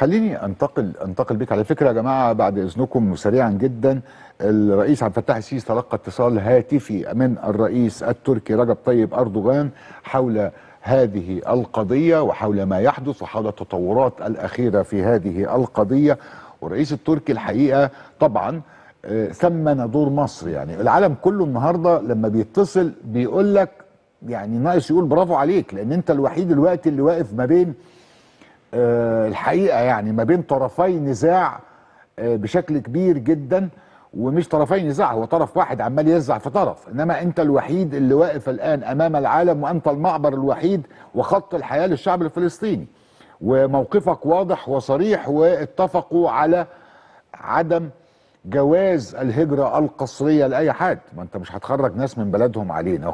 خليني انتقل انتقل بك على فكره يا جماعه بعد اذنكم سريعا جدا الرئيس عبد الفتاح السيسي تلقى اتصال هاتفي من الرئيس التركي رجب طيب اردوغان حول هذه القضيه وحول ما يحدث وحول التطورات الاخيره في هذه القضيه والرئيس التركي الحقيقه طبعا آه، ثمن دور مصر يعني العالم كله النهارده لما بيتصل بيقول لك يعني ناقص يقول برافو عليك لان انت الوحيد الوقت اللي واقف ما بين آه، الحقيقه يعني ما بين طرفي نزاع آه، بشكل كبير جدا ومش طرفي نزاع هو طرف واحد عمال ينزع في طرف انما انت الوحيد اللي واقف الان امام العالم وانت المعبر الوحيد وخط الحياه للشعب الفلسطيني وموقفك واضح وصريح واتفقوا على عدم جواز الهجره القسريه لاي حد ما انت مش هتخرج ناس من بلدهم علينا